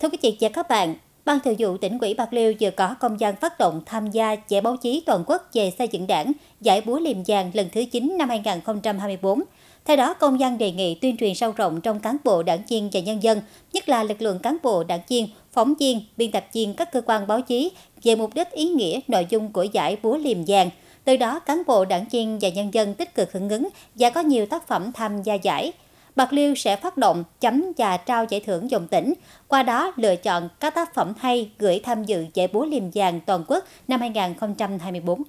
Thưa quý vị và các bạn, Ban Thường vụ tỉnh ủy Bạc Liêu vừa có công gian phát động tham gia giải báo chí toàn quốc về xây dựng đảng giải búa liềm vàng lần thứ 9 năm 2024. Theo đó, công gian đề nghị tuyên truyền sâu rộng trong cán bộ đảng viên và nhân dân, nhất là lực lượng cán bộ đảng viên, phóng viên, biên tập viên các cơ quan báo chí về mục đích ý nghĩa nội dung của giải búa liềm vàng. Từ đó, cán bộ đảng viên và nhân dân tích cực hưởng ứng và có nhiều tác phẩm tham gia giải – Bạc Liêu sẽ phát động chấm và trao giải thưởng dòng tỉnh, qua đó lựa chọn các tác phẩm hay gửi tham dự giải búa liềm vàng toàn quốc năm 2024.